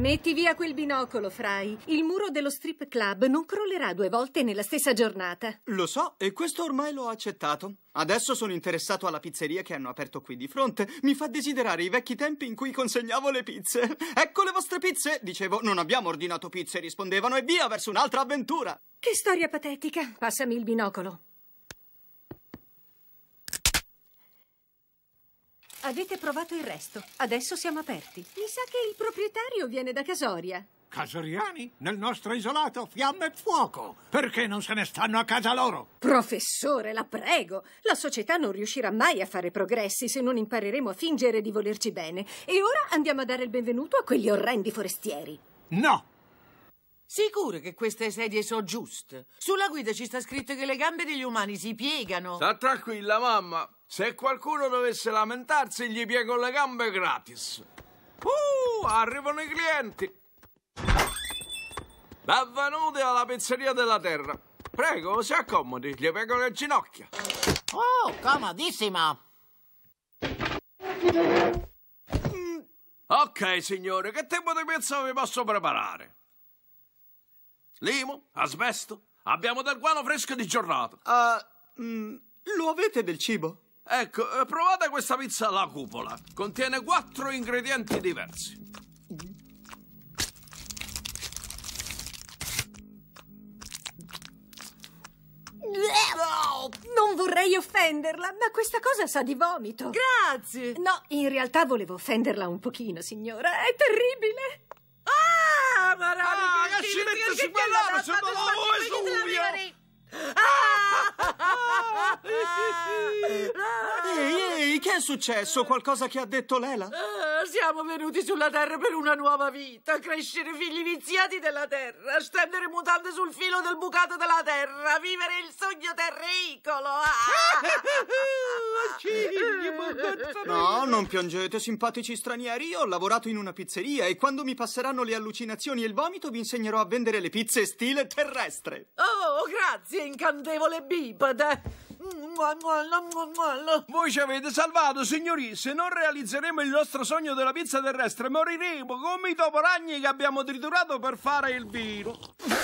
Metti via quel binocolo, Fry. Il muro dello strip club non crollerà due volte nella stessa giornata. Lo so, e questo ormai l'ho accettato. Adesso sono interessato alla pizzeria che hanno aperto qui di fronte. Mi fa desiderare i vecchi tempi in cui consegnavo le pizze. Ecco le vostre pizze! Dicevo, non abbiamo ordinato pizze, rispondevano, e via verso un'altra avventura. Che storia patetica! Passami il binocolo. Avete provato il resto. Adesso siamo aperti. Mi sa che il proprietario viene da Casoria. Casoriani? Nel nostro isolato fiamme e fuoco. Perché non se ne stanno a casa loro? Professore, la prego. La società non riuscirà mai a fare progressi se non impareremo a fingere di volerci bene. E ora andiamo a dare il benvenuto a quegli orrendi forestieri. No, Sicuro che queste sedie sono giuste? Sulla guida ci sta scritto che le gambe degli umani si piegano. Sta tranquilla, mamma. Se qualcuno dovesse lamentarsi, gli piego le gambe gratis. Uh, arrivano i clienti. Benvenuti alla pizzeria della terra. Prego, si accomodi, gli piego le ginocchia. Oh, comodissima. Ok, signore, che tipo di pizza vi posso preparare? limo, asbesto. Abbiamo del guano fresco di giornata. Uh, ah, mh, mm, lo avete del cibo? Ecco, eh, provate questa pizza alla cupola. Contiene quattro ingredienti diversi. Non vorrei offenderla, ma questa cosa sa di vomito. Grazie. No, in realtà volevo offenderla un pochino, signora. È terribile. Ah, ma ragazzi! Ah, Adesso si guardava, se non lo vuoi Ehi, ehi, che è successo? Qualcosa che ha detto Lela? Ah, siamo venuti sulla Terra per una nuova vita, crescere figli viziati della Terra, stendere mutande sul filo del bucato della Terra, vivere il sogno terricolo. Ah! No, non piangete, simpatici stranieri. Io ho lavorato in una pizzeria e quando mi passeranno le allucinazioni e il vomito vi insegnerò a vendere le pizze stile terrestre. Oh, grazie, incantevole bipede. Voi ci avete salvato, signori. Se non realizzeremo il nostro sogno della pizza terrestre, moriremo come i toporagni che abbiamo triturato per fare il vino.